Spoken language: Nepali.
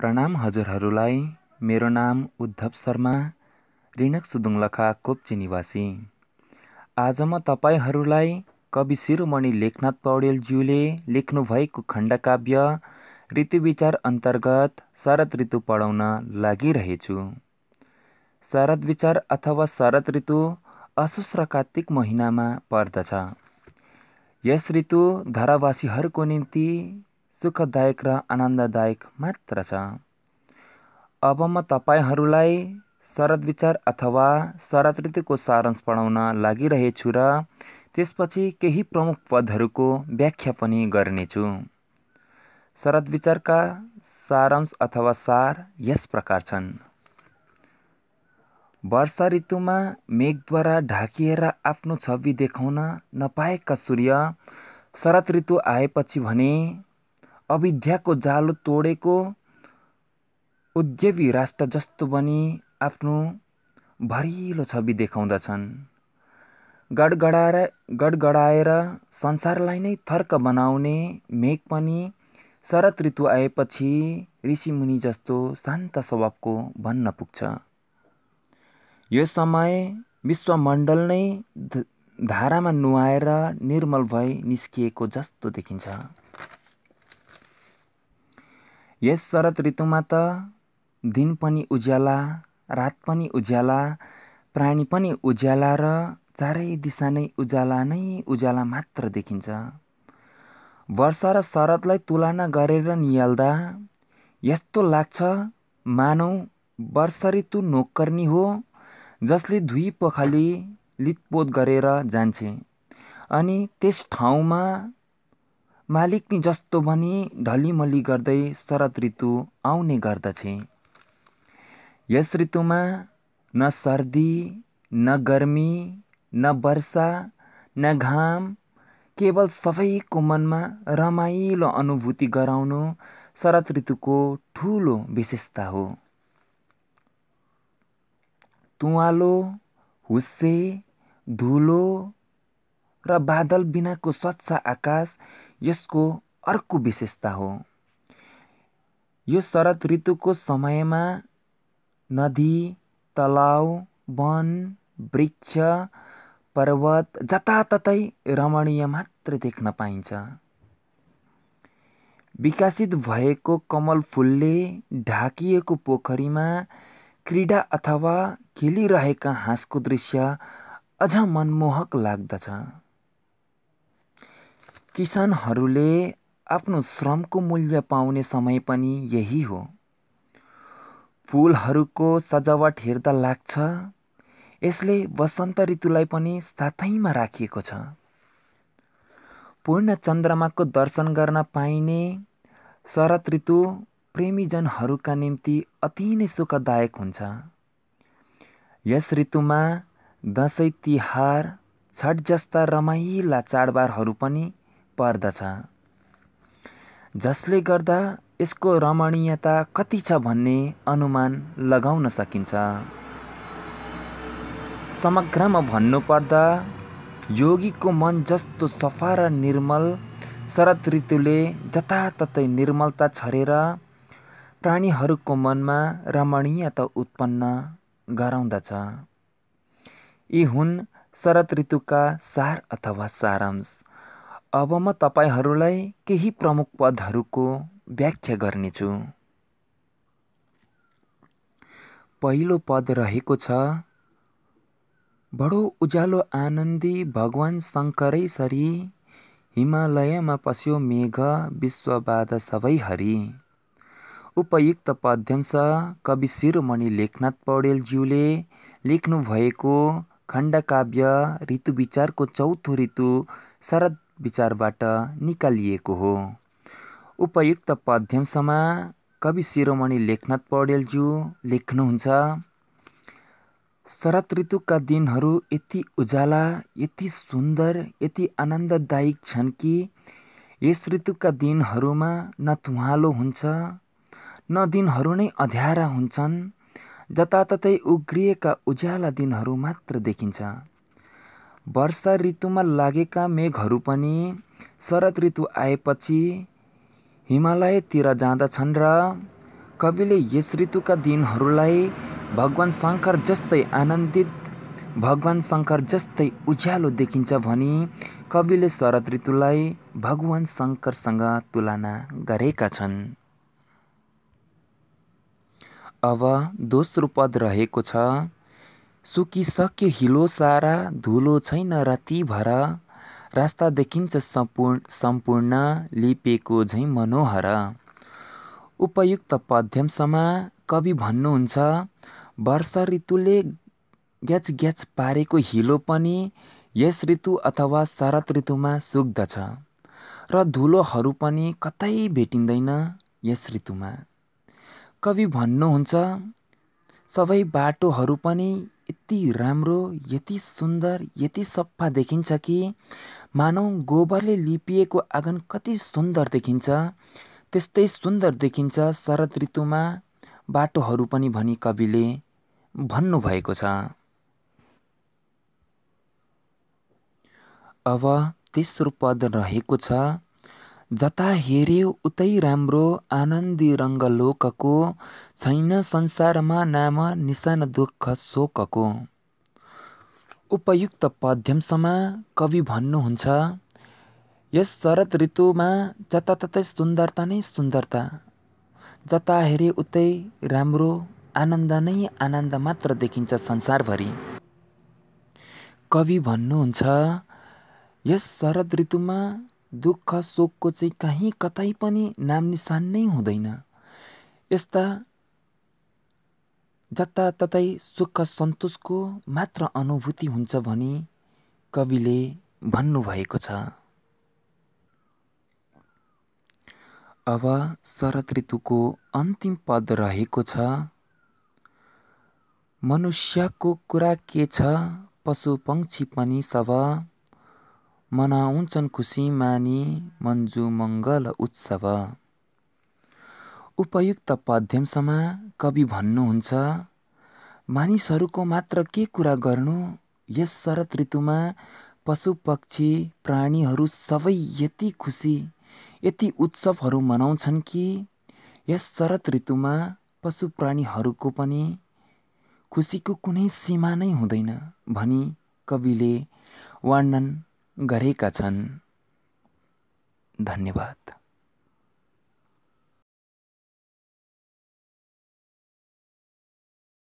प्रणाम हजुरहरूलाई मेरो नाम उद्धव शर्मा रिनक सुदुङलखा कोप्ची निवासी आज म तपाईँहरूलाई कवि शिरोमणि लेखनाथ पौडेलज्यूले लेख्नुभएको खण्डकाव्य ऋतुविचार अन्तर्गत शरद ऋतु पढाउन लागिरहेछु शरद विचार अथवा शरद ऋतु असुस र कात्तिक महिनामा पर्दछ यस ऋतु धारावासीहरूको निम्ति सुखदायक र आनन्ददायक मात्र छ अब म तपाईँहरूलाई शरद विचार अथवा शरद ऋतुको सारांश पढाउन लागिरहेछु र त्यसपछि केही प्रमुख पदहरूको व्याख्या पनि गर्नेछु शरद विचारका सारांश अथवा सार यस प्रकार छन् वर्षा ऋतुमा मेघद्वारा ढाकिएर आफ्नो छवि देखाउन नपाएका सूर्य शरद ऋतु आएपछि भने अविद्याको जालो तोडेको उद्यवी राष्ट्र जस्तो पनि आफ्नो भरिलो छवि देखाउँदछन् गडगडाएर गडगडाएर संसारलाई नै थर्क बनाउने मेघ पनि शरद ऋतु आएपछि ऋषिमुनि जस्तो शान्त स्वभावको भन्न पुग्छ यो समय विश्वमण्डल नै धारामा नुहाएर निर्मल भई निस्किएको जस्तो देखिन्छ यस शरद ऋतुमा त दिन पनि उज्याला रात पनि उज्याला प्राणी पनि उज्याला र चारै दिशा नै उज्याला नै उज्याला मात्र देखिन्छ वर्षा र शरदलाई तुलना गरेर नियाल्दा यस्तो लाग्छ मानौ वर्ष ऋतु नोकर्नी हो जसले धुई पखाली लितपोत गरेर जान्छे अनि त्यस ठाउँमा मालिक नि जस्तो भनी ढलिमली गर्दै शरद ऋतु आउने गर्दछे यस ऋतुमा न सर्दी न गर्मी न वर्षा न घाम केवल सबैको मनमा रमाइलो अनुभूति गराउनु शरद ऋतुको ठुलो विशेषता हो तुवालो हुस्से धुलो र बादल बिनाको स्वच्छ आकाश यसको अर्को विशेषता हो यो शरद ऋतुको समयमा नदी तलाउ वन वृक्ष पर्वत जताततै रमणीय मात्र देख्न पाइन्छ विकसित भएको कमल फुलले ढाकिएको पोखरीमा क्रीडा अथवा खेलिरहेका हाँसको दृश्य अझ मनमोहक लाग्दछ किसानहरूले आफ्नो श्रमको मूल्य पाउने समय पनि यही हो फुलहरूको सजावट हेर्दा लाग्छ यसले वसन्त ऋतुलाई पनि साथैमा राखिएको छ पूर्ण चन्द्रमाको दर्शन गर्न पाइने शरद ऋतु प्रेमीजनहरूका निम्ति अति नै सुखदायक हुन्छ यस ऋतुमा दसैँ तिहार छठ जस्ता रमाइला चाडबाडहरू पनि पर्दछ जसले गर्दा यसको रमणीयता कति छ भन्ने अनुमान लगाउन सकिन्छ समग्रमा भन्नुपर्दा योगीको मन जस्तो सफा र निर्मल शरद ऋतुले जताततै निर्मलता छरेर प्राणीहरूको मनमा रमणीयता उत्पन्न गराउँदछ यी हुन् शरद ऋतुका सार अथवा सारांश अब म तपाईँहरूलाई केही प्रमुख पदहरूको व्याख्या गर्नेछु पहिलो पद रहेको छ बडो उज्यालो आनन्दी भगवान् शङ्करै सरी हिमालयमा पस्यो मेघ विश्वबाध सबै हरि उपयुक्त पद्यांश कवि शिरोमणि लेखनाथ पौडेलज्यूले लेख्नुभएको खण्डकाव्य ऋतुविचारको चौथो ऋतु शरद विचारबाट निकालिएको हो उपयुक्त पद्यांशमा कवि शिरोमणि लेखनाथ पौडेलज्यू लेख्नुहुन्छ शरद ऋतुका दिनहरू यति उजाला यति सुन्दर यति आनन्ददायक छन् कि यस ऋतुका दिनहरूमा न तुहालो हुन्छ न दिनहरू नै अध्यारा हुन्छन् जताततै उग्रिएका उज्याला दिनहरू मात्र देखिन्छ वर्षा ऋतुमा लागेका मेघहरू पनि शरद ऋतु आएपछि हिमालयतिर जाँदछन् र कविले यस ऋतुका दिनहरूलाई भगवान् शङ्कर जस्तै आनन्दित भगवान् शङ्कर जस्तै उज्यालो देखिन्छ भनी कविले शरद ऋतुलाई भगवान् शङ्करसँग तुलना गरेका छन् अब दोस्रो पद रहेको छ सुकिसक्यो हिलो सारा धुलो छैन भर रास्ता देखिन्छ सम्पूर्ण सम्पूर्ण लिपेको झैँ मनोहर उपयुक्त पद्यमसमा कवि भन्नुहुन्छ वर्ष ऋतुले ग्याच ग्याच पारेको हिलो पनि यस ऋतु अथवा शरद ऋतुमा सुक्दछ र धुलोहरू पनि कतै भेटिँदैन यस ऋतुमा कवि भन्नुहुन्छ सबै बाटोहरू पनि यति राम्रो यति सुन्दर यति सफा देखिन्छ कि मानौ गोबरले लिपिएको आँगन कति सुन्दर देखिन्छ त्यस्तै सुन्दर देखिन्छ शरद ऋतुमा बाटोहरू पनि भनी कविले भन्नुभएको छ अब तेस्रो पद रहेको छ जता हेऱ्यो उतै राम्रो आनन्दी रङ्ग लोकको छैन संसारमा नाम निशान दुःख शोकको उपयुक्त पद्यांशमा कवि भन्नुहुन्छ यस शरद ऋतुमा जताततै सुन्दरता नै सुन्दरता जता हेरे उतै राम्रो आनन्द नै आनन्द मात्र देखिन्छ संसारभरि कवि भन्नुहुन्छ यस शरद ऋतुमा दुःख शोकको चाहिँ कहीँ कतै पनि नाम निशान नै हुँदैन यस्ता जताततै सुख सन्तोषको मात्र अनुभूति हुन्छ भने कविले भन्नुभएको छ अब शरद ऋतुको अन्तिम पद रहेको छ मनुष्यको कुरा के छ पशु पक्षी पनि सब मनाउँछन् खुसी मानी मन्जु मङ्गल उत्सव उपयुक्त पद्यमसमा कवि भन्नुहुन्छ मानिसहरूको मात्र के कुरा गर्नु यस शरत ऋतुमा पशु पक्षी प्राणीहरू सबै यति खुसी यति उत्सवहरू मनाउँछन् कि यस शरत ऋतुमा पशु प्राणीहरूको पनि खुसीको कुनै सीमा नै हुँदैन भनी कविले वर्णन गरेका छन् धन्यवाद